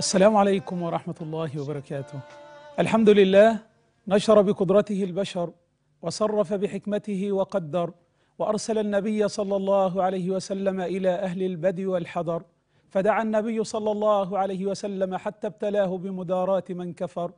السلام عليكم ورحمة الله وبركاته الحمد لله نشر بقدرته البشر وصرف بحكمته وقدر وأرسل النبي صلى الله عليه وسلم إلى أهل البدو والحضر فدعا النبي صلى الله عليه وسلم حتى ابتلاه بمداراة من كفر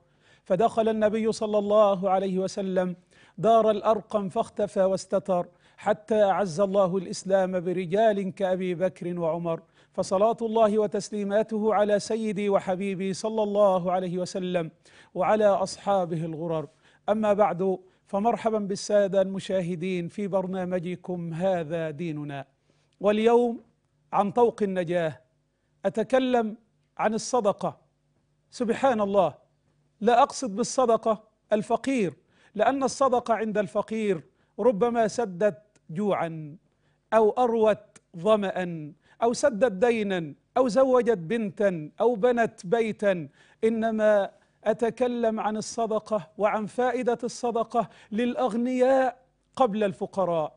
فدخل النبي صلى الله عليه وسلم دار الأرقم فاختفى واستتر حتى أعز الله الإسلام برجال كأبي بكر وعمر فصلاه الله وتسليماته على سيدي وحبيبي صلى الله عليه وسلم وعلى اصحابه الغرر اما بعد فمرحبا بالساده المشاهدين في برنامجكم هذا ديننا واليوم عن طوق النجاه اتكلم عن الصدقه سبحان الله لا اقصد بالصدقه الفقير لان الصدقه عند الفقير ربما سدت جوعا او اروت ظمأ أو سدت دينا أو زوجت بنتا أو بنت بيتا إنما أتكلم عن الصدقة وعن فائدة الصدقة للأغنياء قبل الفقراء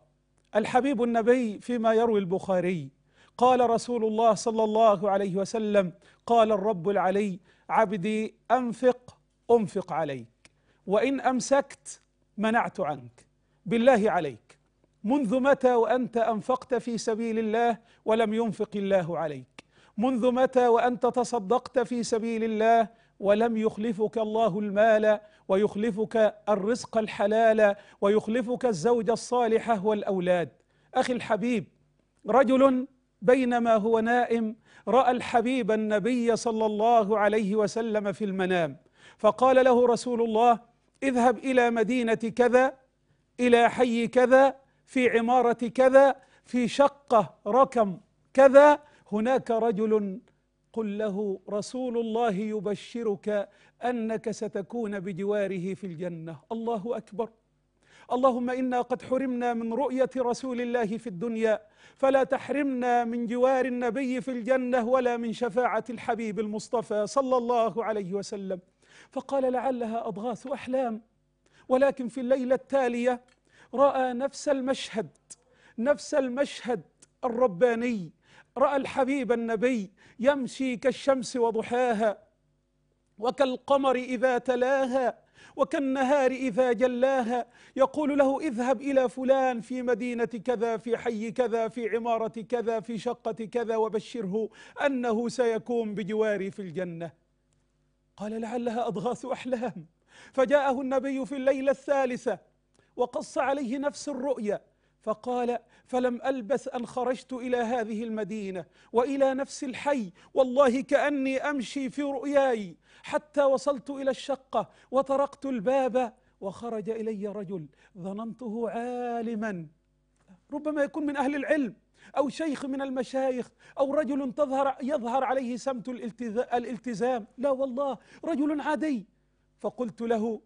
الحبيب النبي فيما يروي البخاري قال رسول الله صلى الله عليه وسلم قال الرب العلي عبدي أنفق أنفق عليك وإن أمسكت منعت عنك بالله عليك منذ متى وأنت أنفقت في سبيل الله ولم ينفق الله عليك منذ متى وأنت تصدقت في سبيل الله ولم يخلفك الله المال ويخلفك الرزق الحلال ويخلفك الزوجة الصالحة والأولاد أخي الحبيب رجل بينما هو نائم رأى الحبيب النبي صلى الله عليه وسلم في المنام فقال له رسول الله اذهب إلى مدينة كذا إلى حي كذا في عمارة كذا في شقة رقم كذا هناك رجل قل له رسول الله يبشرك انك ستكون بجواره في الجنه الله اكبر اللهم انا قد حرمنا من رؤيه رسول الله في الدنيا فلا تحرمنا من جوار النبي في الجنه ولا من شفاعه الحبيب المصطفى صلى الله عليه وسلم فقال لعلها اضغاث احلام ولكن في الليله التاليه راى نفس المشهد نفس المشهد الرباني راى الحبيب النبي يمشي كالشمس وضحاها وكالقمر اذا تلاها وكالنهار اذا جلاها يقول له اذهب الى فلان في مدينه كذا في حي كذا في عماره كذا في شقه كذا وبشره انه سيكون بجواري في الجنه قال لعلها اضغاث احلام فجاءه النبي في الليله الثالثه وقص عليه نفس الرؤيا فقال فلم البث ان خرجت الى هذه المدينه والى نفس الحي والله كاني امشي في رؤياي حتى وصلت الى الشقه وطرقت الباب وخرج الي رجل ظننته عالما ربما يكون من اهل العلم او شيخ من المشايخ او رجل تظهر يظهر عليه سمت الالتزام لا والله رجل عادي فقلت له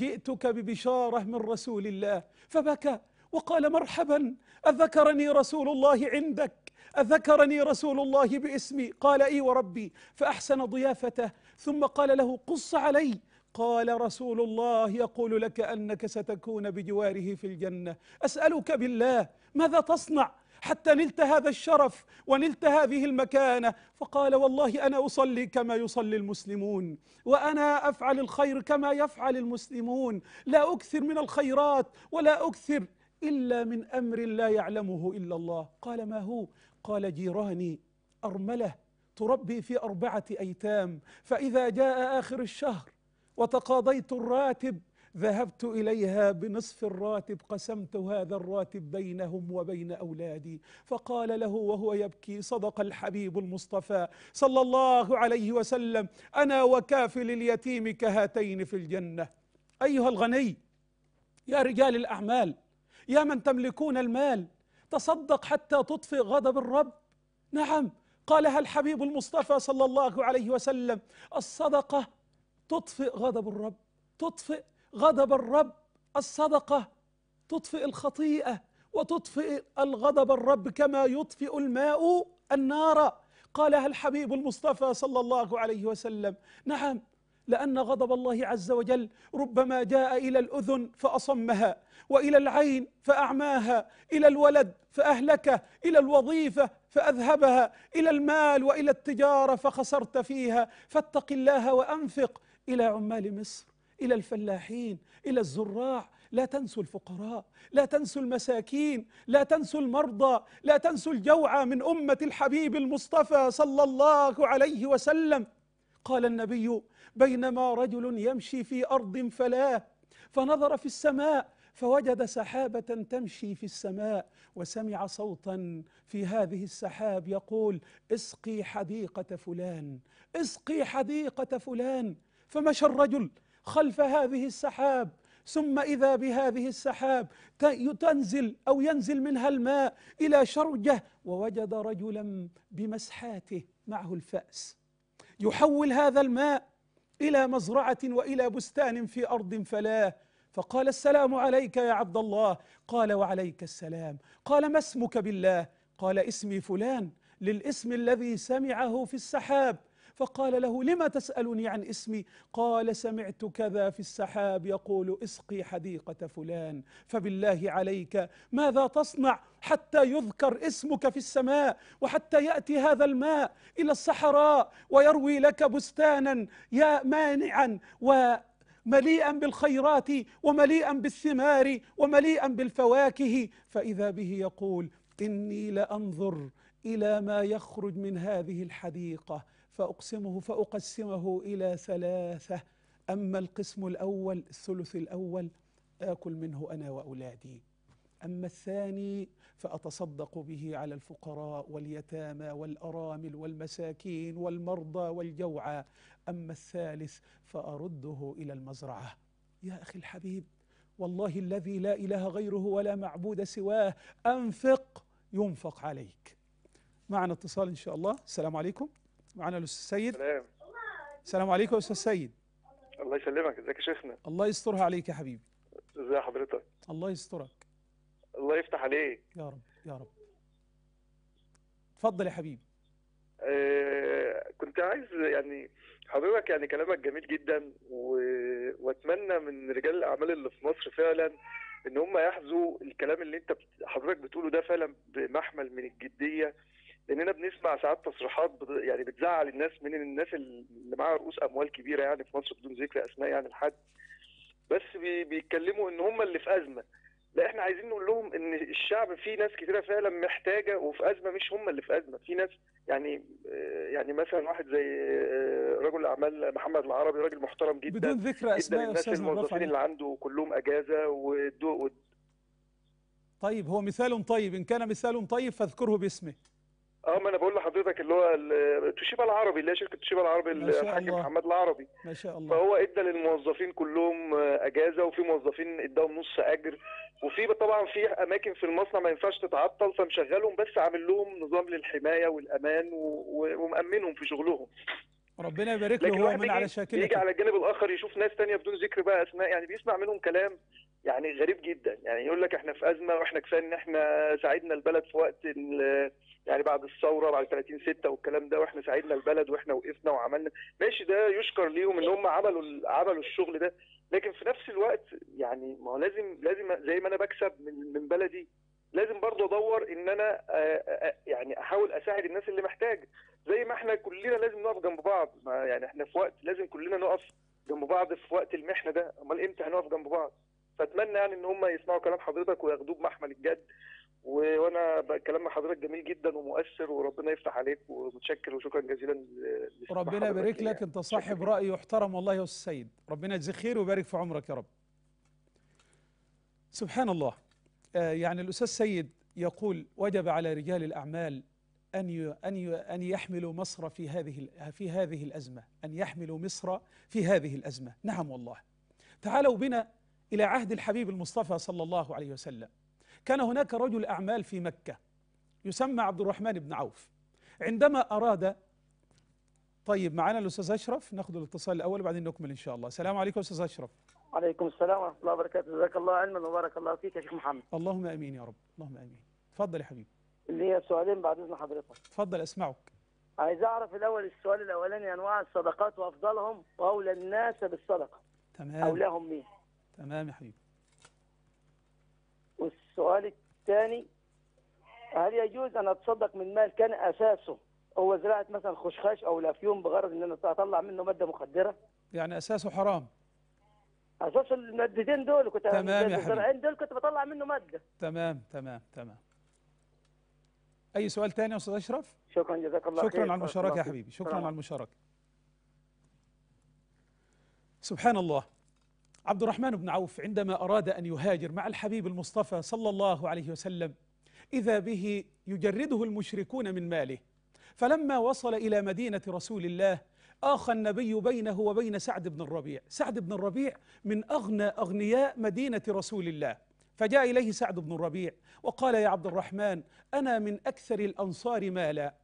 جئتك ببشارة من رسول الله فبكى وقال مرحبا أذكرني رسول الله عندك أذكرني رسول الله باسمي قال إي وربي فأحسن ضيافته ثم قال له قص علي قال رسول الله يقول لك أنك ستكون بجواره في الجنة أسألك بالله ماذا تصنع حتى نلت هذا الشرف ونلت هذه المكانة فقال والله أنا أصلي كما يصلي المسلمون وأنا أفعل الخير كما يفعل المسلمون لا أكثر من الخيرات ولا أكثر إلا من أمر لا يعلمه إلا الله قال ما هو قال جيراني أرملة تربي في أربعة أيتام فإذا جاء آخر الشهر وتقاضيت الراتب ذهبت إليها بنصف الراتب قسمت هذا الراتب بينهم وبين أولادي فقال له وهو يبكي صدق الحبيب المصطفى صلى الله عليه وسلم أنا وكافل اليتيم كهاتين في الجنة أيها الغني يا رجال الأعمال يا من تملكون المال تصدق حتى تطفئ غضب الرب نعم قالها الحبيب المصطفى صلى الله عليه وسلم الصدقة تطفئ غضب الرب تطفئ غضب الرب الصدقة تطفئ الخطيئة وتطفئ الغضب الرب كما يطفئ الماء النار قالها الحبيب المصطفى صلى الله عليه وسلم نعم لأن غضب الله عز وجل ربما جاء إلى الأذن فأصمها وإلى العين فأعماها إلى الولد فأهلكه إلى الوظيفة فأذهبها إلى المال وإلى التجارة فخسرت فيها فاتق الله وأنفق إلى عمال مصر إلى الفلاحين إلى الزراع لا تنسوا الفقراء لا تنسوا المساكين لا تنسوا المرضى لا تنسوا الجوع من أمة الحبيب المصطفى صلى الله عليه وسلم قال النبي بينما رجل يمشي في أرض فلاه فنظر في السماء فوجد سحابة تمشي في السماء وسمع صوتا في هذه السحاب يقول اسقي حديقة فلان اسقي حديقة فلان فمشى الرجل خلف هذه السحاب ثم إذا بهذه السحاب تنزل أو ينزل منها الماء إلى شرجة ووجد رجلا بمسحاته معه الفأس يحول هذا الماء إلى مزرعة وإلى بستان في أرض فلاه فقال السلام عليك يا عبد الله قال وعليك السلام قال ما اسمك بالله قال اسمي فلان للاسم الذي سمعه في السحاب فقال له لما تسألني عن اسمي قال سمعت كذا في السحاب يقول اسقي حديقة فلان فبالله عليك ماذا تصنع حتى يذكر اسمك في السماء وحتى يأتي هذا الماء إلى الصحراء ويروي لك بستانا يا مانعا و مليئا بالخيرات ومليئا بالثمار ومليئا بالفواكه فاذا به يقول اني لانظر الى ما يخرج من هذه الحديقه فأقسمه فأقسمه إلى ثلاثة أما القسم الأول الثلث الأول آكل منه أنا وأولادي أما الثاني فأتصدق به على الفقراء واليتامى والأرامل والمساكين والمرضى والجوعى أما الثالث فأرده إلى المزرعة يا أخي الحبيب والله الذي لا إله غيره ولا معبود سواه أنفق ينفق عليك معنا اتصال إن شاء الله السلام عليكم معانا الاستاذ سيد سلام السلام عليكم يا استاذ سيد الله يسلمك ازيك يا شيخنا الله يسترها عليك يا حبيبي ازي حضرتك الله يسترك الله يفتح عليك يا رب يا رب اتفضل يا حبيبي آه كنت عايز يعني حضرتك يعني كلامك جميل جدا و... واتمنى من رجال الاعمال اللي في مصر فعلا ان هم يحذوا الكلام اللي انت حضرتك بتقوله ده فعلا بمحمل من الجديه لاننا بنسمع ساعات تصريحات بت... يعني بتزعل الناس من الناس اللي معاها رؤوس اموال كبيره يعني في مصر بدون ذكر اسماء يعني لحد بس بي... بيتكلموا ان هم اللي في ازمه لا احنا عايزين نقول لهم ان الشعب فيه ناس كتيره فعلا محتاجه وفي ازمه مش هم اللي في ازمه في ناس يعني يعني مثلا واحد زي آه، رجل الاعمال محمد العربي راجل محترم جدا بدون ذكر اسماء الناس الموظفين اللي عنده كلهم اجازه ود طيب هو مثال طيب ان كان مثال طيب فاذكره باسمه اه ما انا بقول لحضرتك اللي هو توشيبا العربي اللي هي شركه توشيبا العربي الحاج محمد العربي ما شاء الله فهو ادى للموظفين كلهم اجازه وفي موظفين اداهم نص اجر وفي طبعا في اماكن في المصنع ما ينفعش تتعطل فمشغلهم بس عامل لهم نظام للحمايه والامان ومامنهم في شغلهم ربنا يبارك له هو من على شاكلته يجي على الجانب الاخر يشوف ناس تانية بدون ذكر بقى اسماء يعني بيسمع منهم كلام يعني غريب جدا يعني يقول لك احنا في ازمه واحنا كفايه ان احنا ساعدنا البلد في وقت يعني بعد الثوره بعد 30 6 والكلام ده واحنا ساعدنا البلد واحنا وقفنا وعملنا ماشي ده يشكر ليهم ان إيه؟ هم عملوا عملوا الشغل ده لكن في نفس الوقت يعني ما هو لازم لازم زي ما انا بكسب من من بلدي لازم برضه ادور ان انا آه، آه، آه، يعني احاول اساعد الناس اللي محتاجه زي ما احنا كلنا لازم نقف جنب بعض يعني احنا في وقت لازم كلنا نقف جنب بعض في وقت المحنه ده امال امتى هنقف جنب بعض فاتمنى يعني ان هم يسمعوا كلام حضرتك وياخدوه بمحمل الجد وانا كلام حضرتك جميل جدا ومؤثر وربنا يفتح عليك ومتشكر وشكرا جزيلا ربنا يبارك لك انت صاحب راي يحترم والله يا استاذ سيد ربنا يجزيك خير ويبارك في عمرك يا رب سبحان الله آه، يعني الأستاذ سيد يقول وجب على رجال الأعمال أن أن أن يحملوا مصر في هذه في هذه الأزمة، أن يحملوا مصر في هذه الأزمة، نعم والله. تعالوا بنا إلى عهد الحبيب المصطفى صلى الله عليه وسلم. كان هناك رجل أعمال في مكة يسمى عبد الرحمن بن عوف. عندما أراد طيب معنا الأستاذ أشرف ناخذ الاتصال الأول وبعدين نكمل إن شاء الله. السلام عليكم أستاذ أشرف. عليكم السلام ورحمة الله وبركاته جزاك الله علما وبارك الله فيك يا شيخ محمد اللهم أمين يا رب اللهم أمين اتفضل يا حبيبي ليا سؤالين بعد إذن حضرتك اتفضل أسمعك عايز أعرف الأول السؤال الأولاني أنواع الصدقات وأفضلهم وأولى الناس بالصدقة تمام أولاهم مين تمام يا حبيبي والسؤال الثاني هل يجوز أن أتصدق من مال كان أساسه هو زراعة مثلا خشخاش أو الافيون بغرض أن أنا أطلع منه مادة مخدرة؟ يعني أساسه حرام اساس المادتين دول كنت تمام يا حبيبي دول كنت بطلع منه ماده تمام تمام تمام اي سؤال تاني يا استاذ اشرف شكرا جزاك الله شكرا خير. على المشاركه يا حبيبي شكرا على المشاركه سبحان الله عبد الرحمن بن عوف عندما اراد ان يهاجر مع الحبيب المصطفى صلى الله عليه وسلم اذا به يجرده المشركون من ماله فلما وصل الى مدينه رسول الله آخى النبي بينه وبين سعد بن الربيع سعد بن الربيع من أغنى أغنياء مدينة رسول الله فجاء إليه سعد بن الربيع وقال يا عبد الرحمن أنا من أكثر الأنصار مالا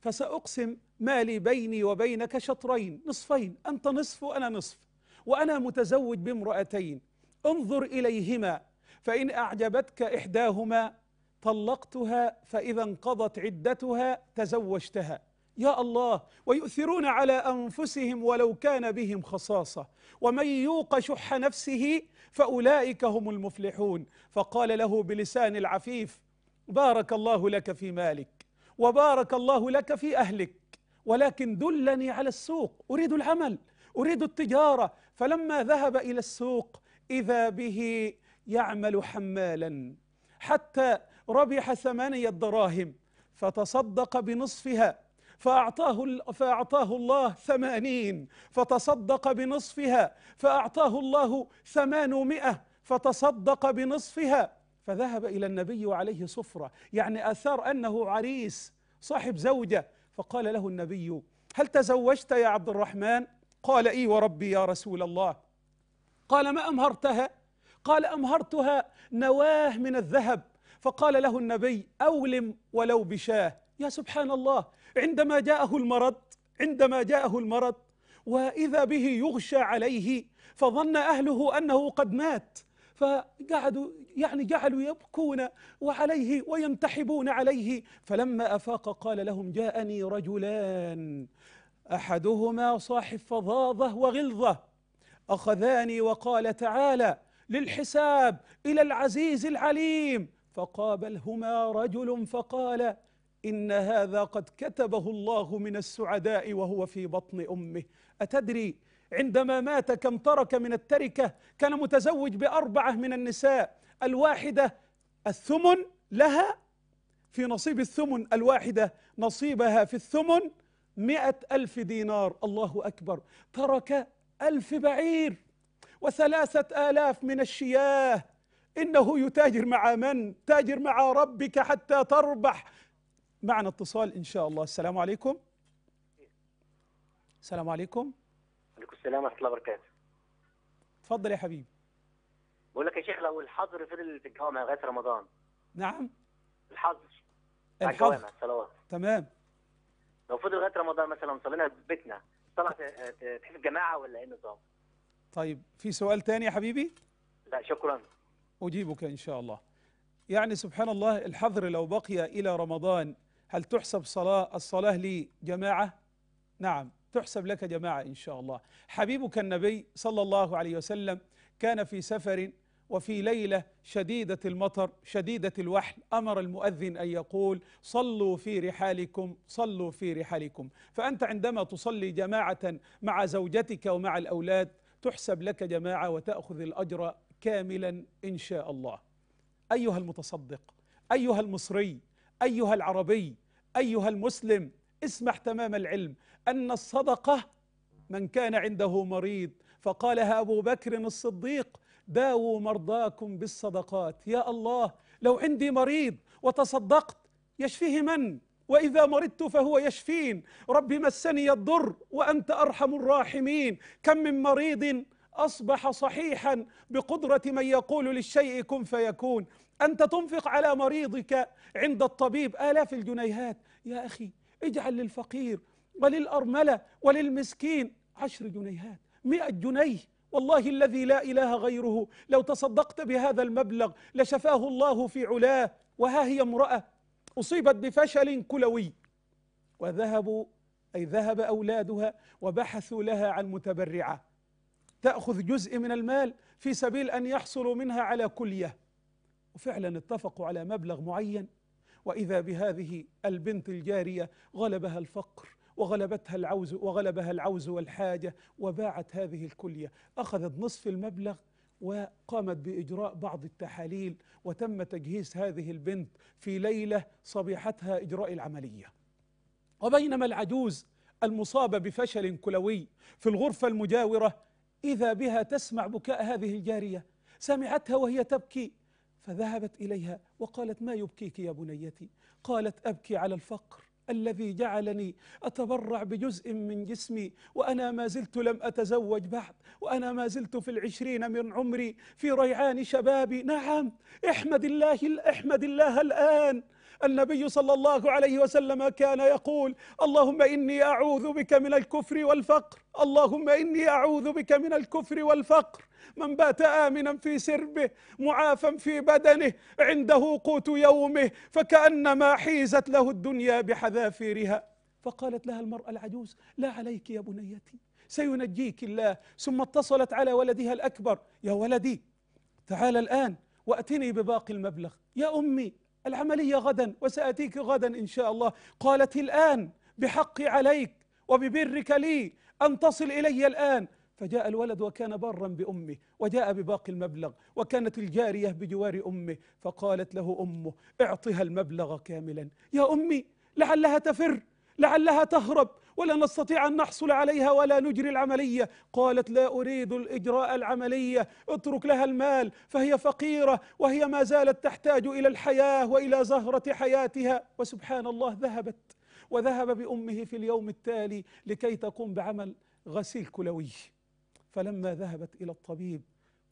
فسأقسم مالي بيني وبينك شطرين نصفين أنت نصف وأنا نصف وأنا متزوج بامرأتين انظر إليهما فإن أعجبتك إحداهما طلقتها فإذا انقضت عدتها تزوجتها يا الله ويؤثرون على أنفسهم ولو كان بهم خصاصة ومن يوق شح نفسه فأولئك هم المفلحون فقال له بلسان العفيف بارك الله لك في مالك وبارك الله لك في أهلك ولكن دلني على السوق أريد العمل أريد التجارة فلما ذهب إلى السوق إذا به يعمل حمالا حتى ربح ثمانية دراهم فتصدق بنصفها فأعطاه, فأعطاه الله ثمانين فتصدق بنصفها فأعطاه الله ثمانمائة فتصدق بنصفها فذهب إلى النبي وعليه صفرة يعني أثار أنه عريس صاحب زوجة فقال له النبي هل تزوجت يا عبد الرحمن قال إي وربي يا رسول الله قال ما أمهرتها قال أمهرتها نواه من الذهب فقال له النبي أولم ولو بشاه يا سبحان الله عندما جاءه المرض عندما جاءه المرض واذا به يغشى عليه فظن اهله انه قد مات فقعدوا يعني جعلوا يبكون وعليه وينتحبون عليه فلما افاق قال لهم جاءني رجلان احدهما صاحب فظاظه وغلظه اخذاني وقال تعالى للحساب الى العزيز العليم فقابلهما رجل فقال إن هذا قد كتبه الله من السعداء وهو في بطن أمه أتدري عندما مات كم ترك من التركة كان متزوج بأربعة من النساء الواحدة الثمن لها في نصيب الثمن الواحدة نصيبها في الثمن مئة ألف دينار الله أكبر ترك ألف بعير وثلاثة آلاف من الشياه إنه يتاجر مع من؟ تاجر مع ربك حتى تربح معنا اتصال إن شاء الله السلام عليكم السلام عليكم وعليكم السلام ورحمة الله وبركاته اتفضل يا حبيبي بقول لك يا شيخ لو الحظر فضل في الجامع لغاية رمضان نعم الحظر الحظر الصلوات تمام لو فضل لغاية رمضان مثلا صلينا في بيتنا صلاه آه، آه، تحس الجماعة ولا ايه النظام؟ طيب في سؤال ثاني يا حبيبي؟ لا شكرا أجيبك إن شاء الله يعني سبحان الله الحظر لو بقي إلى رمضان هل تحسب صلاة الصلاة لي جماعة نعم تحسب لك جماعة إن شاء الله حبيبك النبي صلى الله عليه وسلم كان في سفر وفي ليلة شديدة المطر شديدة الوحل أمر المؤذن أن يقول صلوا في رحالكم صلوا في رحالكم فأنت عندما تصلي جماعة مع زوجتك ومع الأولاد تحسب لك جماعة وتأخذ الأجر كاملا إن شاء الله أيها المتصدق أيها المصري أيها العربي أيها المسلم اسمع تمام العلم أن الصدقة من كان عنده مريض فقالها أبو بكر الصديق داووا مرضاكم بالصدقات يا الله لو عندي مريض وتصدقت يشفيه من واذا مرضت فهو يشفين رب مسني الضر وانت ارحم الراحمين كم من مريض اصبح صحيحا بقدره من يقول للشيء كن فيكون أنت تنفق على مريضك عند الطبيب آلاف الجنيهات يا أخي اجعل للفقير وللأرملة وللمسكين عشر جنيهات مئة جنيه والله الذي لا إله غيره لو تصدقت بهذا المبلغ لشفاه الله في علاه وها هي امرأة أصيبت بفشل كلوي وذهبوا أي ذهب أولادها وبحثوا لها عن متبرعة تأخذ جزء من المال في سبيل أن يحصلوا منها على كلية وفعلا اتفقوا على مبلغ معين واذا بهذه البنت الجاريه غلبها الفقر وغلبتها العوز وغلبها العوز والحاجه وباعت هذه الكليه اخذت نصف المبلغ وقامت باجراء بعض التحاليل وتم تجهيز هذه البنت في ليله صبيحتها اجراء العمليه وبينما العجوز المصابه بفشل كلوي في الغرفه المجاوره اذا بها تسمع بكاء هذه الجاريه سمعتها وهي تبكي فذهبت إليها وقالت ما يبكيك يا بنيتي قالت أبكي على الفقر الذي جعلني أتبرع بجزء من جسمي وأنا ما زلت لم أتزوج بعد وأنا ما زلت في العشرين من عمري في ريعان شبابي نعم احمد الله احمد الله الآن النبي صلى الله عليه وسلم كان يقول اللهم إني أعوذ بك من الكفر والفقر اللهم إني أعوذ بك من الكفر والفقر من بات آمنا في سربه معافا في بدنه عنده قوت يومه فكأنما حيزت له الدنيا بحذافيرها فقالت لها المرأة العجوز لا عليك يا بنيتي سينجيك الله ثم اتصلت على ولدها الأكبر يا ولدي تعال الآن وأتني بباقي المبلغ يا أمي العملية غدا وسأتيك غدا إن شاء الله قالت الآن بحقي عليك وببرك لي أن تصل إلي الآن فجاء الولد وكان بارا بامه وجاء بباقي المبلغ وكانت الجاريه بجوار امه فقالت له امه اعطها المبلغ كاملا يا امي لعلها تفر لعلها تهرب ولا نستطيع أن نحصل عليها ولا نجري العملية قالت لا أريد الإجراء العملية اترك لها المال فهي فقيرة وهي ما زالت تحتاج إلى الحياة وإلى زهرة حياتها وسبحان الله ذهبت وذهب بأمه في اليوم التالي لكي تقوم بعمل غسيل كلوي فلما ذهبت إلى الطبيب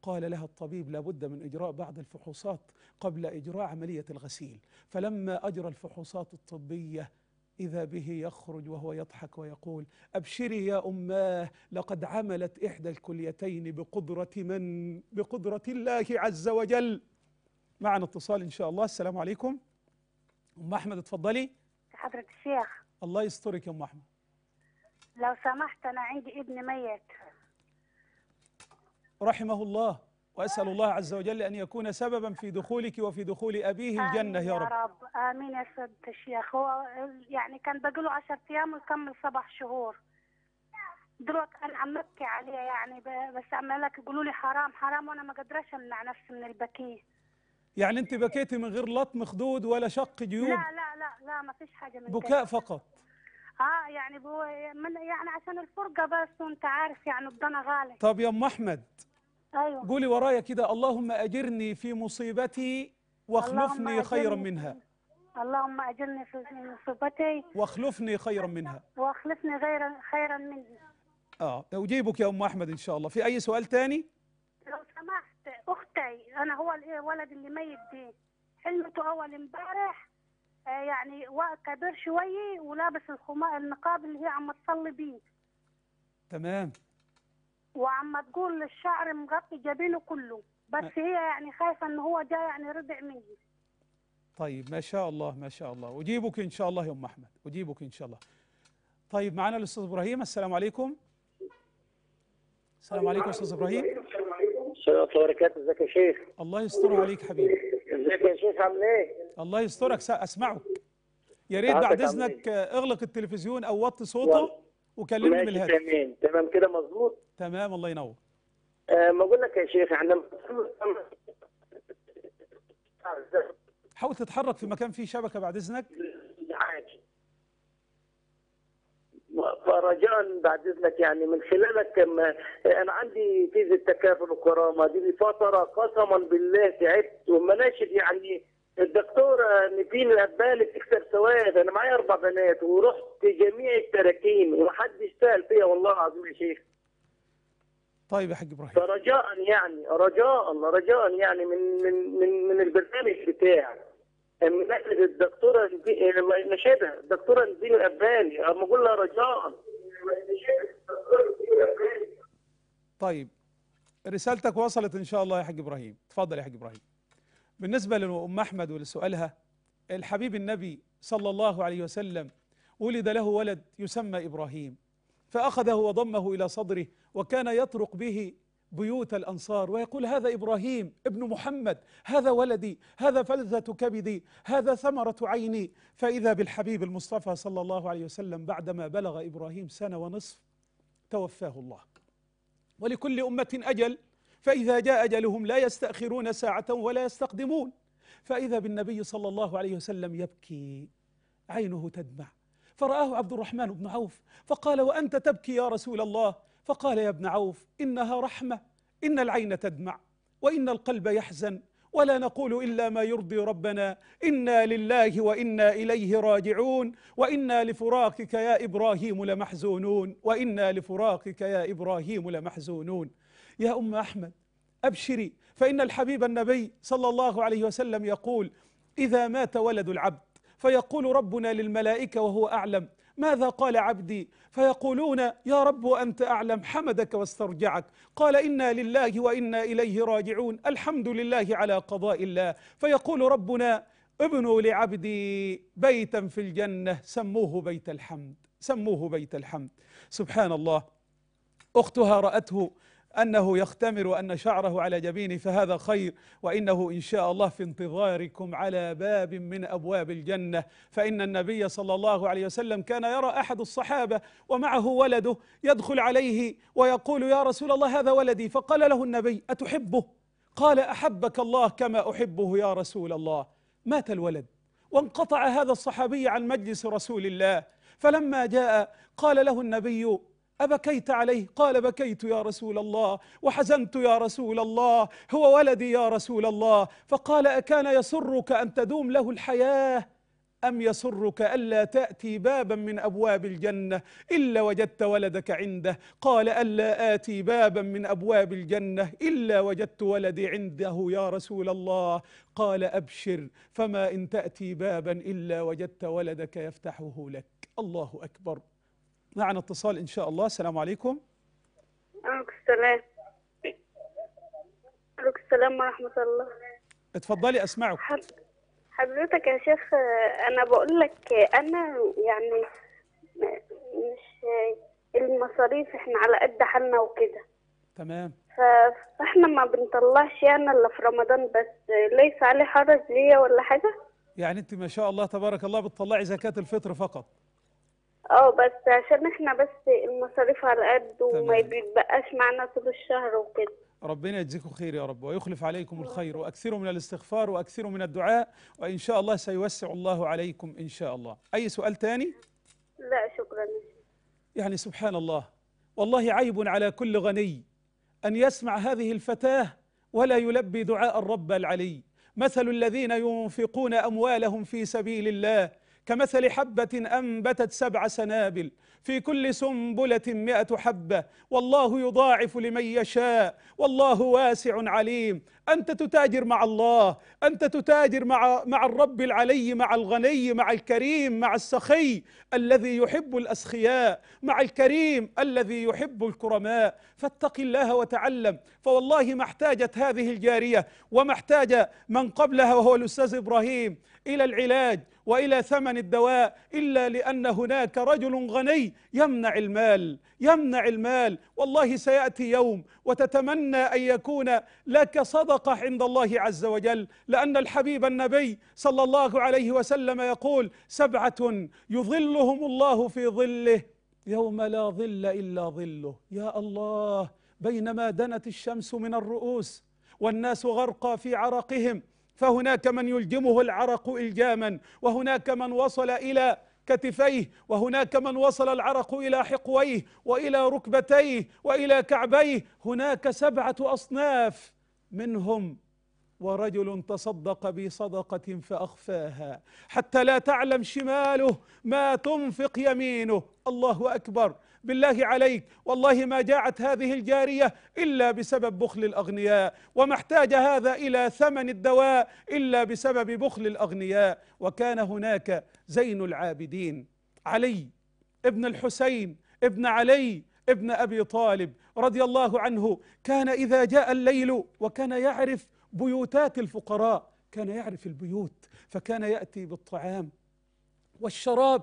قال لها الطبيب لابد من إجراء بعض الفحوصات قبل إجراء عملية الغسيل فلما أجرى الفحوصات الطبية إذا به يخرج وهو يضحك ويقول أبشري يا أماه لقد عملت إحدى الكليتين بقدرة من بقدرة الله عز وجل معنا اتصال إن شاء الله السلام عليكم أم أحمد اتفضلي حضرة الشيخ الله يسترك يا أم أحمد لو سمحت أنا عندي ابن ميت رحمه الله وأسأل الله عز وجل أن يكون سببا في دخولك وفي دخول أبيه الجنة يا رب يا رب آمين يا سيد الشيخ هو يعني كان باقي 10 أيام ويكمل سبع شهور دلوقتي أنا عم ببكي عليه يعني بس عم لك يقولوا لي حرام حرام وأنا ما قدرش أمنع نفسي من البكي يعني أنت بكيتي من غير لطم خدود ولا شق جيوب لا لا لا لا ما فيش حاجة من بكاء فقط اه يعني من يعني عشان الفرقة بس وأنت عارف يعني الضنا غالي طب يا أم أحمد أيوة. قولي ورايا كده اللهم أجرني في مصيبتي واخلفني خيرا منها اللهم أجرني في مصيبتي واخلفني خيرا منها واخلفني غير خيرا منها اه أجيبك يا أم أحمد إن شاء الله في أي سؤال تاني لو سمحت أختي أنا هو الولد اللي ميت دي حلمته أول امبارح آه، يعني كبير شوية ولابس الخماء النقاب اللي هي عم تصلي بيه تمام وعم تقول الشعر مغطي جبينه كله بس أه. هي يعني خايفه ان هو جاي يعني رضع مني طيب ما شاء الله ما شاء الله اجيبك ان شاء الله يا ام احمد اجيبك ان شاء الله طيب معانا الاستاذ ابراهيم السلام عليكم السلام عليكم استاذ ابراهيم السلام عليكم وبركاته ازيك يا شيخ الله يستر عليك حبيبي ازيك يا شيخ عامل ايه الله يسترك اسمعك يا ريت بعد إيه؟ اذنك آه، اغلق التلفزيون او وطي صوته وكلمني من الهاتف تمام تمام كده مظبوط تمام الله ينور آه ما اقول لك يا شيخ احنا حاول تتحرك في مكان فيه شبكه بعد اذنك عادي فرجاء بعد اذنك يعني من خلالك انا عندي تيز التكافل والكرامه دي فتره قسما بالله تعبت ومناشد يعني الدكتوره نبيل الهبالي بتكسب سواد انا معايا اربع بنات ورحت جميع التراكين ومحدش سال فيا والله العظيم يا شيخ طيب يا حاج ابراهيم فرجاء يعني رجاء رجاء يعني من من من من البرنامج بتاعي من اجل الدكتوره نشيدها الدكتوره نبيل الهبالي اما اقول لها رجاء طيب رسالتك وصلت ان شاء الله يا حاج ابراهيم اتفضل يا حاج ابراهيم بالنسبة لأم أحمد ولسؤالها الحبيب النبي صلى الله عليه وسلم ولد له ولد يسمى إبراهيم فأخذه وضمه إلى صدره وكان يطرق به بيوت الأنصار ويقول هذا إبراهيم ابن محمد هذا ولدي هذا فلذة كبدي هذا ثمرة عيني فإذا بالحبيب المصطفى صلى الله عليه وسلم بعدما بلغ إبراهيم سنة ونصف توفاه الله ولكل أمة أجل فإذا جاء أجلهم لا يستأخرون ساعة ولا يستقدمون فإذا بالنبي صلى الله عليه وسلم يبكي عينه تدمع فرآه عبد الرحمن بن عوف فقال وأنت تبكي يا رسول الله فقال يا ابن عوف إنها رحمة إن العين تدمع وإن القلب يحزن ولا نقول الا ما يرضي ربنا انا لله وانا اليه راجعون وانا لفراقك يا ابراهيم لمحزونون وانا لفراقك يا ابراهيم لمحزونون يا أم أحمد أبشري فإن الحبيب النبي صلى الله عليه وسلم يقول إذا مات ولد العبد فيقول ربنا للملائكة وهو أعلم ماذا قال عبدي فيقولون يا رب أنت أعلم حمدك واسترجعك قال إنا لله وإنا إليه راجعون الحمد لله على قضاء الله فيقول ربنا ابنوا لعبدي بيتا في الجنة سموه بيت الحمد سموه بيت الحمد سبحان الله أختها رأته أنه يختمر وأن شعره على جبينه فهذا خير وإنه إن شاء الله في انتظاركم على باب من أبواب الجنة فإن النبي صلى الله عليه وسلم كان يرى أحد الصحابة ومعه ولده يدخل عليه ويقول يا رسول الله هذا ولدي فقال له النبي أتحبه قال أحبك الله كما أحبه يا رسول الله مات الولد وانقطع هذا الصحابي عن مجلس رسول الله فلما جاء قال له النبي أبكيت عليه قال بكيت يا رسول الله وحزنت يا رسول الله هو ولدي يا رسول الله فقال أكان يسرك أن تدوم له الحياة أم يسرك ألا تأتي بابا من أبواب الجنة إلا وجدت ولدك عنده قال ألا آتي بابا من أبواب الجنة إلا وجدت ولدي عنده يا رسول الله قال أبشر فما إن تأتي بابا إلا وجدت ولدك يفتحه لك الله أكبر معنا اتصال إن شاء الله السلام عليكم وعليكم السلام وعليكم السلام ورحمة الله اتفضلي أسمعك حضرتك يا شيخ أنا بقول لك أنا يعني مش المصاريف احنا على قد حالنا وكده تمام فاحنا ما بنطلعش يعني الا في رمضان بس ليس عليه حرج ليا ولا حاجه يعني انت ما شاء الله تبارك الله بتطلعي زكاه الفطر فقط اه بس عشان احنا بس المصاريف على قد وما بيتبقاش معانا طول الشهر وكده ربنا يجزيكم خير يا رب ويخلف عليكم الخير واكثروا من الاستغفار واكثروا من الدعاء وان شاء الله سيوسع الله عليكم ان شاء الله اي سؤال ثاني لا شكرا يعني سبحان الله والله عيب على كل غني ان يسمع هذه الفتاه ولا يلبي دعاء الرب العلي مثل الذين ينفقون اموالهم في سبيل الله كمثل حبة أنبتت سبع سنابل في كل سنبلة مئة حبة والله يضاعف لمن يشاء والله واسع عليم أنت تتاجر مع الله أنت تتاجر مع, مع الرب العلي مع الغني مع الكريم مع السخي الذي يحب الأسخياء مع الكريم الذي يحب الكرماء فاتق الله وتعلم فوالله ما احتاجت هذه الجارية وما احتاج من قبلها وهو الأستاذ إبراهيم إلى العلاج والى ثمن الدواء الا لان هناك رجل غني يمنع المال يمنع المال والله سياتي يوم وتتمنى ان يكون لك صدقه عند الله عز وجل لان الحبيب النبي صلى الله عليه وسلم يقول سبعه يظلهم الله في ظله يوم لا ظل الا ظله يا الله بينما دنت الشمس من الرؤوس والناس غرقى في عرقهم فهناك من يلجمه العرق الجاما وهناك من وصل الى كتفيه وهناك من وصل العرق الى حقويه والى ركبتيه والى كعبيه هناك سبعه اصناف منهم ورجل تصدق بصدقه فاخفاها حتى لا تعلم شماله ما تنفق يمينه الله اكبر بالله عليك والله ما جاعت هذه الجارية إلا بسبب بخل الأغنياء وما احتاج هذا إلى ثمن الدواء إلا بسبب بخل الأغنياء وكان هناك زين العابدين علي ابن الحسين ابن علي ابن أبي طالب رضي الله عنه كان إذا جاء الليل وكان يعرف بيوتات الفقراء كان يعرف البيوت فكان يأتي بالطعام والشراب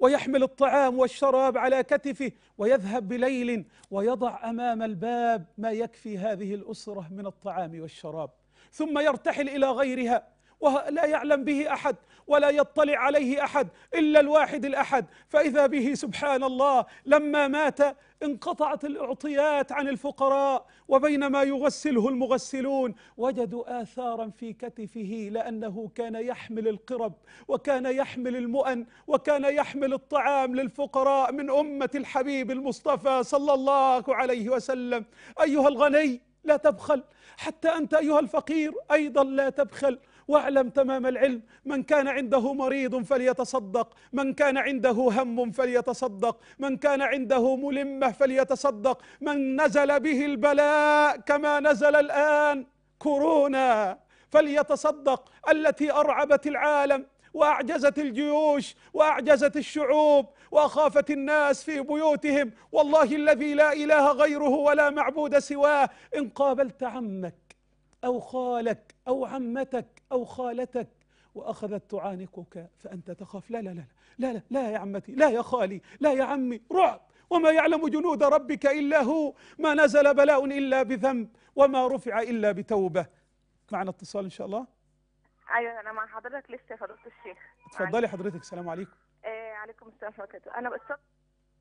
ويحمل الطعام والشراب على كتفه ويذهب بليل ويضع امام الباب ما يكفي هذه الاسره من الطعام والشراب ثم يرتحل الى غيرها ولا يعلم به احد ولا يطلع عليه احد الا الواحد الاحد فاذا به سبحان الله لما مات انقطعت الاعطيات عن الفقراء وبينما يغسله المغسلون وجدوا اثارا في كتفه لانه كان يحمل القرب وكان يحمل المؤن وكان يحمل الطعام للفقراء من امه الحبيب المصطفى صلى الله عليه وسلم ايها الغني لا تبخل حتى انت ايها الفقير ايضا لا تبخل واعلم تمام العلم من كان عنده مريض فليتصدق من كان عنده هم فليتصدق من كان عنده ملمة فليتصدق من نزل به البلاء كما نزل الآن كورونا فليتصدق التي أرعبت العالم واعجزت الجيوش واعجزت الشعوب واخافت الناس في بيوتهم والله الذي لا اله غيره ولا معبود سواه ان قابلت عمك او خالك او عمتك أو خالتك وأخذت تعانقك فأنت تخاف لا لا لا لا لا, لا يا عمتي لا يا خالي لا يا عمي رعب وما يعلم جنود ربك إلا هو ما نزل بلاء إلا بذنب وما رفع إلا بتوبة معنا اتصال إن شاء الله أيوة أنا مع حضرتك لسه يا فضيلة الشيخ اتفضلي حضرتك السلام عليكم إيه عليكم السلام ورحمة أنا بقصد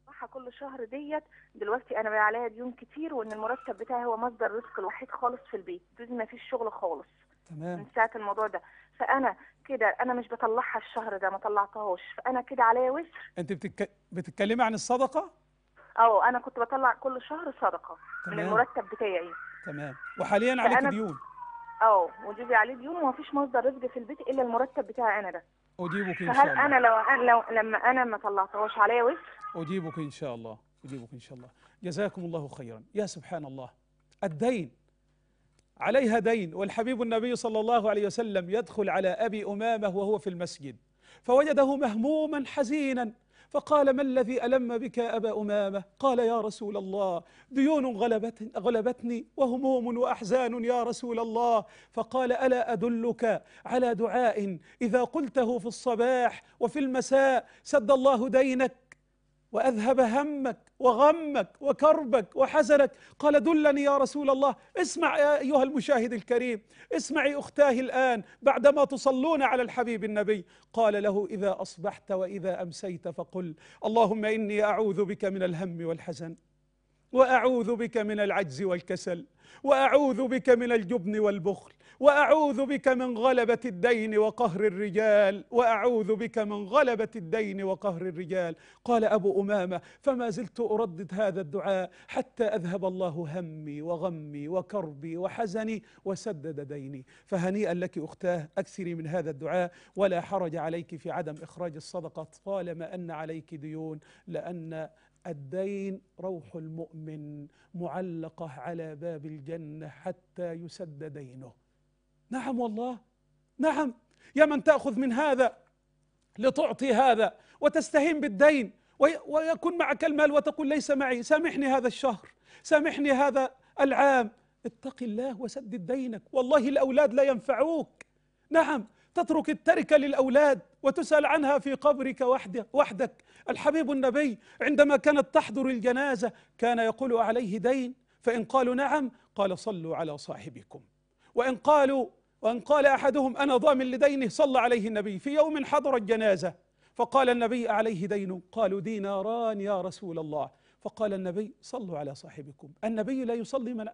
بصراحة كل شهر ديت دلوقتي أنا بقى عليا ديون كتير وإن المرتب بتاعي هو مصدر رزق الوحيد خالص في البيت جوزي ما فيش شغل خالص تمام من ساعه الموضوع ده فانا كده انا مش بطلعها الشهر ده ما طلعتهاش فانا كده عليا وسر انت بتتك... بتتكلمي عن الصدقه اه انا كنت بطلع كل شهر صدقه تمام. من المرتب بتاعي تمام وحاليا عليك ديون اه وجيبي عليه ديون ومفيش مصدر رزق في البيت الا المرتب بتاعي انا ده اجيبك ان شاء الله فهل انا لو, لو لما انا ما طلعتهاش عليا وسر اجيبك ان شاء الله اجيبك ان شاء الله جزاكم الله خيرا يا سبحان الله الدين عليها دين والحبيب النبي صلى الله عليه وسلم يدخل على أبي أمامة وهو في المسجد فوجده مهموما حزينا فقال ما الذي ألم بك يا أبا أمامة قال يا رسول الله ديون غلبت غلبتني وهموم وأحزان يا رسول الله فقال ألا أدلك على دعاء إذا قلته في الصباح وفي المساء سد الله دينك واذهب همك وغمك وكربك وحزنك قال دلني يا رسول الله اسمع يا ايها المشاهد الكريم اسمعي اختاه الان بعدما تصلون على الحبيب النبي قال له اذا اصبحت واذا امسيت فقل اللهم اني اعوذ بك من الهم والحزن واعوذ بك من العجز والكسل واعوذ بك من الجبن والبخل واعوذ بك من غلبه الدين وقهر الرجال واعوذ بك من غلبه الدين وقهر الرجال قال ابو امامه فما زلت اردد هذا الدعاء حتى اذهب الله همي وغمي وكربي وحزني وسدد ديني فهنيئا لك اختاه اكثري من هذا الدعاء ولا حرج عليك في عدم اخراج الصدقه طالما ان عليك ديون لان الدين روح المؤمن معلقه على باب الجنه حتى يسد دينه نعم والله نعم يا من تاخذ من هذا لتعطي هذا وتستهين بالدين ويكون معك المال وتقول ليس معي سامحني هذا الشهر سامحني هذا العام اتق الله وسدد دينك والله الاولاد لا ينفعوك نعم تترك التركه للاولاد وتسال عنها في قبرك وحدك الحبيب النبي عندما كانت تحضر الجنازه كان يقول عليه دين فان قالوا نعم قال صلوا على صاحبكم وان قالوا وأن قال أحدهم أنا ضامن لدينه صلى عليه النبي في يوم حضر الجنازة فقال النبي عليه دين قالوا ديناران يا رسول الله فقال النبي صلوا على صاحبكم النبي لا يصلي من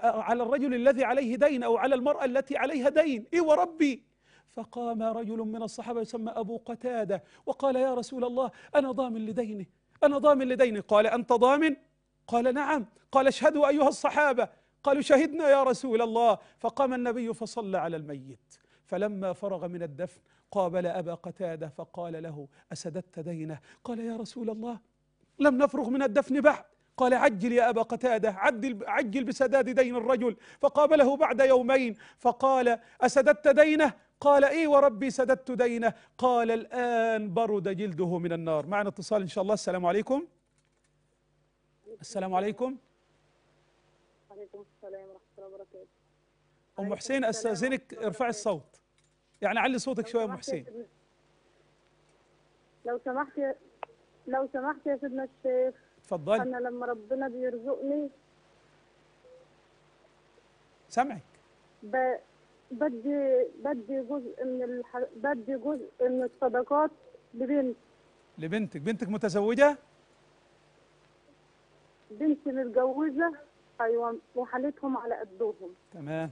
على الرجل الذي عليه دين أو على المرأة التي عليها دين إي وربي فقام رجل من الصحابة يسمى أبو قتادة وقال يا رسول الله أنا ضامن لدينه أنا ضامن لدينه قال أنت ضامن؟ قال نعم قال اشهدوا أيها الصحابة قالوا شهدنا يا رسول الله فقام النبي فصلى على الميت فلما فرغ من الدفن قابل ابا قتاده فقال له اسددت دينه قال يا رسول الله لم نفرغ من الدفن بعد قال عجل يا ابا قتاده عجل, عجل بسداد دين الرجل فقابله بعد يومين فقال اسددت دينه قال اي وربي سددت دينه قال الان برد جلده من النار معنا اتصال ان شاء الله السلام عليكم السلام عليكم ام حسين استاذنك ارفعي الصوت يعني علي صوتك شويه يا ام حسين لو سمحت لو سمحت يا سيدنا الشيخ اتفضلي انا لما ربنا بيرزقني سامعك ب... بدي بدي جزء من الح... بدي جزء من الصدقات لبنتي لبنتك بنتك متزوجه بنتي متجوزه ايوه وحالتهم على قدهم تمام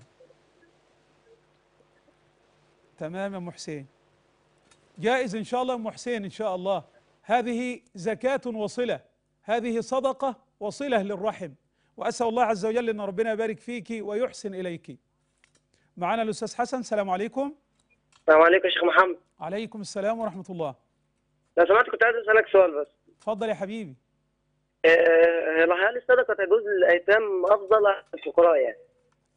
تمام يا ام حسين جائز ان شاء الله يا ام حسين ان شاء الله هذه زكاة وصلة هذه صدقة وصلة للرحم وأسأل الله عز وجل أن ربنا يبارك فيك ويحسن إليك معنا الأستاذ حسن السلام عليكم السلام عليكم يا شيخ محمد عليكم السلام ورحمة الله لو سمحت كنت عايز أسألك سؤال بس اتفضل يا حبيبي آه، آه، هل الصدقة تجوز للأيتام أفضل للفقراء يعني؟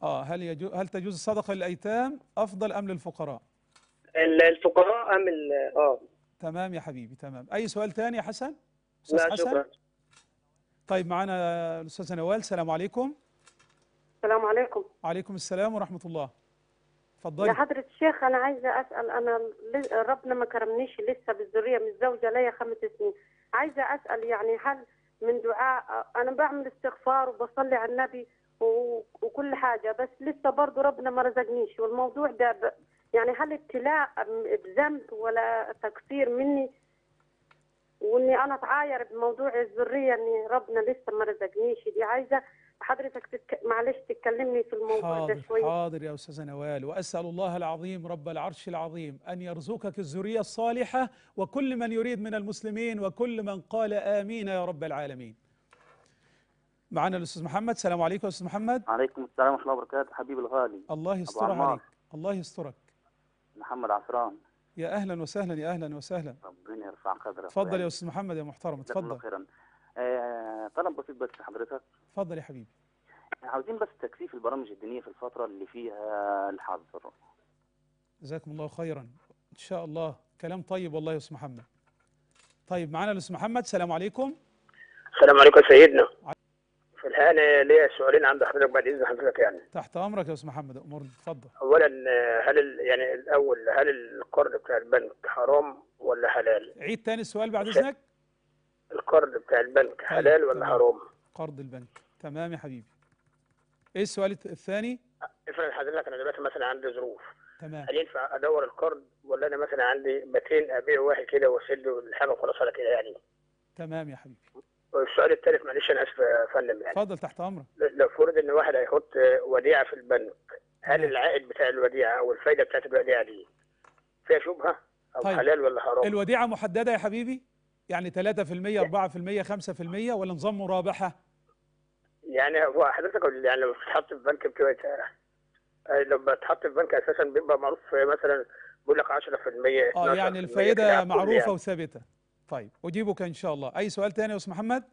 اه هل يجو... هل تجوز الصدقة للأيتام أفضل أم للفقراء؟ الفقراء ام اه تمام يا حبيبي تمام اي سؤال ثاني يا حسن استاذ حسن شكرا. طيب معانا الاستاذه نوال السلام عليكم السلام عليكم وعليكم السلام ورحمه الله اتفضلي يا حضره الشيخ انا عايزه اسال انا ربنا ما كرمنيش لسه بالذريه زوجه ليا خمس سنين عايزه اسال يعني هل من دعاء انا بعمل استغفار وبصلي على النبي وكل حاجه بس لسه برضه ربنا ما رزقنيش والموضوع ده يعني هل ابتلاء بذنب ولا تقصير مني واني انا اتعاير بموضوع الذريه ان ربنا لسه ما رزقنيش دي عايزه حضرتك تتك... معلش تكلمني في الموضوع حاضر ده شويه حاضر يا استاذه نوال واسال الله العظيم رب العرش العظيم ان يرزقك الذريه الصالحه وكل من يريد من المسلمين وكل من قال امين يا رب العالمين معنا الاستاذ محمد السلام عليكم استاذ محمد وعليكم السلام ورحمه الله وبركاته حبيبي الغالي الله يستر عليك الله يسترك محمد عفران يا اهلا وسهلا يا اهلا وسهلا ربنا يرفع قدرك اتفضل يا استاذ محمد يا محترم اتفضل خيرا آه، طلب بسيط بس لحضرتك اتفضل يا حبيبي عاوزين بس تكثيف البرامج الدينيه في الفتره اللي فيها الحظر جزاكم الله خيرا ان شاء الله كلام طيب والله يا استاذ محمد طيب معانا الاستاذ محمد السلام عليكم السلام عليكم سيدنا في الحقيقه ليا سؤالين عند حضرتك بعد اذن حضرتك يعني تحت امرك يا استاذ محمد امرني اتفضل اولا هل يعني الاول هل القرض بتاع البنك حرام ولا حلال؟ عيد تاني السؤال بعد اذنك القرض بتاع البنك طيب، حلال ولا تمام. حرام؟ قرض البنك تمام يا حبيبي ايه السؤال الثاني؟ افرض حضرتك انا دلوقتي مثلا عندي ظروف تمام هل ينفع ادور القرض ولا انا مثلا عندي باتين ابيع واحد كده واسد الحاجه وخلاص على كده يعني؟ تمام يا حبيبي السؤال الثالث معلش انا اسف يا فندم يعني اتفضل تحت امرك لو فرض ان واحد هيحط وديعه في البنك هل العائد بتاع الوديعه او الفايده بتاعت الوديعه دي فيها شبهه او طيب. حلال ولا حرام الوديعه محدده يا حبيبي يعني 3% 4% 5% ولا نظام مرابحه يعني هو حضرتك يعني لو بتتحط في بنك بتبقى آه، لو بتحط في بنك اساسا بيبقى معروف آه، مثلا بيقول لك 10% اه يعني الفائده معروفه يعني. وثابته طيب اجيبك ان شاء الله اي سؤال ثاني يا استاذ محمد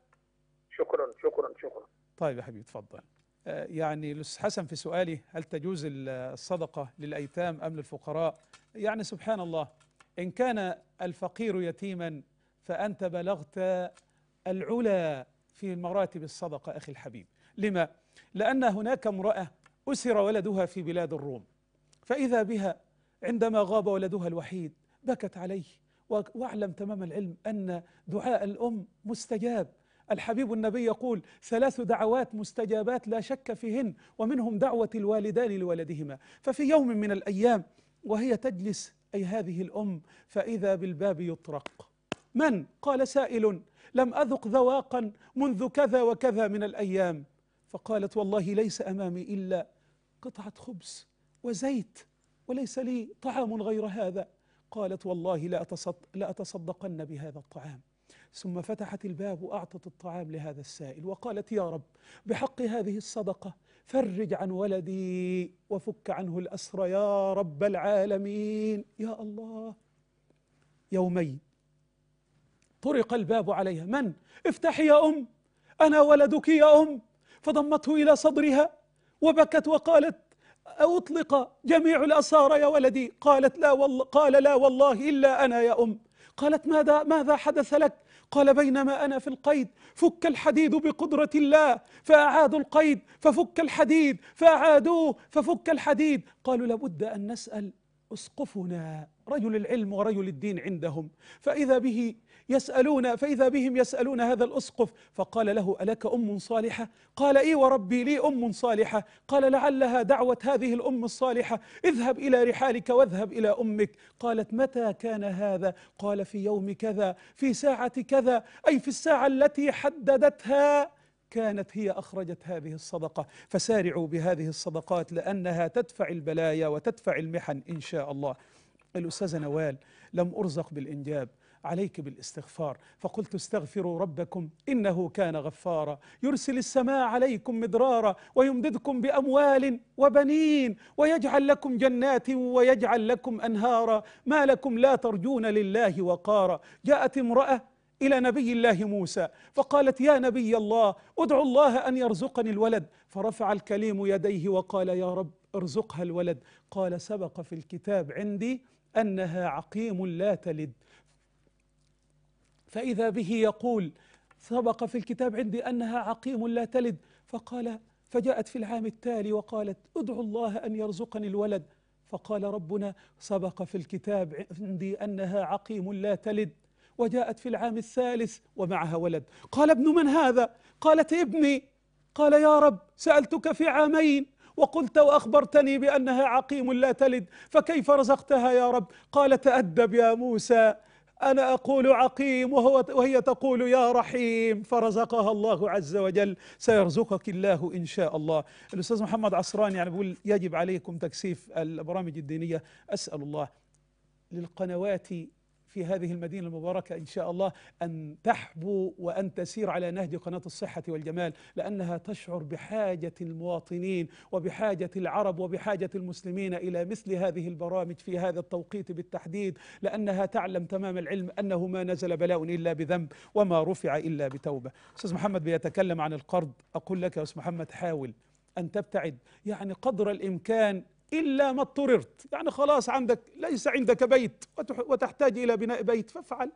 شكرا شكرا شكرا طيب يا حبيبي اتفضل آه، يعني الاستاذ حسن في سؤالي هل تجوز الصدقه للايتام ام للفقراء يعني سبحان الله ان كان الفقير يتيما فانت بلغت العلا في مراتب الصدقه اخي الحبيب لما لان هناك امراه اسر ولدها في بلاد الروم فاذا بها عندما غاب ولدها الوحيد بكت عليه واعلم تمام العلم أن دعاء الأم مستجاب الحبيب النبي يقول ثلاث دعوات مستجابات لا شك فيهن ومنهم دعوة الوالدان لولدهما ففي يوم من الأيام وهي تجلس أي هذه الأم فإذا بالباب يطرق من؟ قال سائل لم أذق ذواقا منذ كذا وكذا من الأيام فقالت والله ليس أمامي إلا قطعة خبز وزيت وليس لي طعام غير هذا قالت والله لا لأتصدقن بهذا الطعام ثم فتحت الباب وأعطت الطعام لهذا السائل وقالت يا رب بحق هذه الصدقة فرج عن ولدي وفك عنه الأسر يا رب العالمين يا الله يومين طرق الباب عليها من افتحي يا أم أنا ولدك يا أم فضمته إلى صدرها وبكت وقالت أطلق جميع الأسارى يا ولدي قالت لا والله قال لا والله إلا أنا يا أم قالت ماذا ماذا حدث لك قال بينما أنا في القيد فك الحديد بقدرة الله فأعادوا القيد ففك الحديد فأعادوه ففك الحديد قالوا لابد أن نسأل أسقفنا رجل العلم ورجل الدين عندهم فإذا به يسألون فإذا بهم يسألون هذا الأسقف فقال له ألك أم صالحة قال إي وربي لي أم صالحة قال لعلها دعوة هذه الأم الصالحة اذهب إلى رحالك واذهب إلى أمك قالت متى كان هذا قال في يوم كذا في ساعة كذا أي في الساعة التي حددتها كانت هي اخرجت هذه الصدقه فسارعوا بهذه الصدقات لانها تدفع البلايا وتدفع المحن ان شاء الله الاستاذه نوال لم ارزق بالانجاب عليك بالاستغفار فقلت استغفروا ربكم إنه كان غفارا يرسل السماء عليكم مدرارا ويمددكم بأموال وبنين ويجعل لكم جنات ويجعل لكم أنهارا ما لكم لا ترجون لله وقارا جاءت امرأة إلى نبي الله موسى فقالت يا نبي الله ادعو الله أن يرزقني الولد فرفع الكليم يديه وقال يا رب ارزقها الولد قال سبق في الكتاب عندي أنها عقيم لا تلد فإذا به يقول سبق في الكتاب عندي أنها عقيم لا تلد فقال فجاءت في العام التالي وقالت ادعو الله أن يرزقني الولد فقال ربنا سبق في الكتاب عندي أنها عقيم لا تلد وجاءت في العام الثالث ومعها ولد قال ابن من هذا قالت ابني قال يا رب سألتك في عامين وقلت وأخبرتني بأنها عقيم لا تلد فكيف رزقتها يا رب قال تأدب يا موسى أنا أقول عقيم وهو وهي تقول يا رحيم فرزقها الله عز وجل سيرزقك الله إن شاء الله الأستاذ محمد عصران يعني بيقول يجب عليكم تكسيف البرامج الدينية أسأل الله للقنوات في هذه المدينة المباركة إن شاء الله أن تحبو وأن تسير على نهج قناة الصحة والجمال لأنها تشعر بحاجة المواطنين وبحاجة العرب وبحاجة المسلمين إلى مثل هذه البرامج في هذا التوقيت بالتحديد لأنها تعلم تمام العلم أنه ما نزل بلاء إلا بذنب وما رفع إلا بتوبة أستاذ محمد بيتكلم عن القرض أقول لك يا أستاذ محمد حاول أن تبتعد يعني قدر الإمكان إلا ما اضطررت يعني خلاص عندك ليس عندك بيت وتحتاج إلى بناء بيت فافعل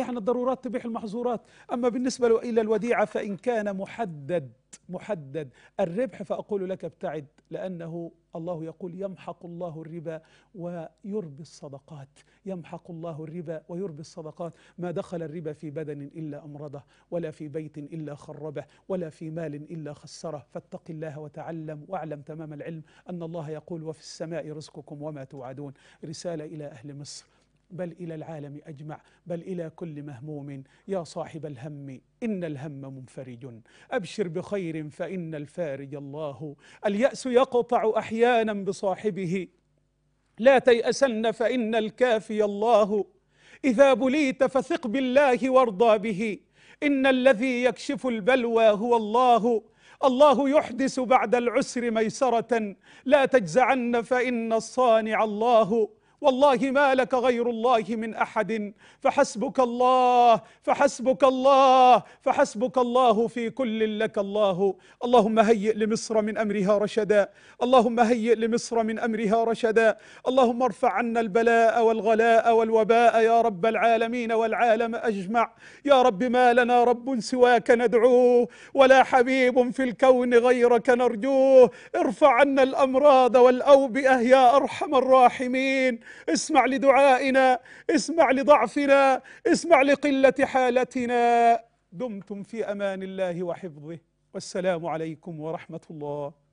إحنا الضرورات تبيح المحظورات أما بالنسبة إلى الوديعة فإن كان محدد محدد الربح فأقول لك ابتعد لأنه الله يقول يمحق الله الربا ويربي الصدقات يمحق الله الربا ويربي الصدقات ما دخل الربا في بدن إلا أمرضه ولا في بيت إلا خربه ولا في مال إلا خسره فاتق الله وتعلم واعلم تمام العلم أن الله يقول وفي السماء رزقكم وما توعدون رسالة إلى أهل مصر بل إلى العالم أجمع بل إلى كل مهموم يا صاحب الهم إن الهم منفرج أبشر بخير فإن الفارج الله اليأس يقطع أحيانا بصاحبه لا تيأسن فإن الكافي الله إذا بليت فثق بالله وارضى به إن الذي يكشف البلوى هو الله الله يحدث بعد العسر ميسرة لا تجزعن فإن الصانع الله والله ما لك غير الله من احد فحسبك الله فحسبك الله فحسبك الله في كل لك الله اللهم هيئ لمصر من امرها رشدا اللهم هيئ لمصر من امرها رشدا اللهم ارفع عنا البلاء والغلاء والوباء يا رب العالمين والعالم اجمع يا رب ما لنا رب سواك ندعوه ولا حبيب في الكون غيرك نرجوه ارفع عنا الامراض والاوبئه يا ارحم الراحمين اسمع لدعائنا اسمع لضعفنا اسمع لقلة حالتنا دمتم في أمان الله وحفظه والسلام عليكم ورحمة الله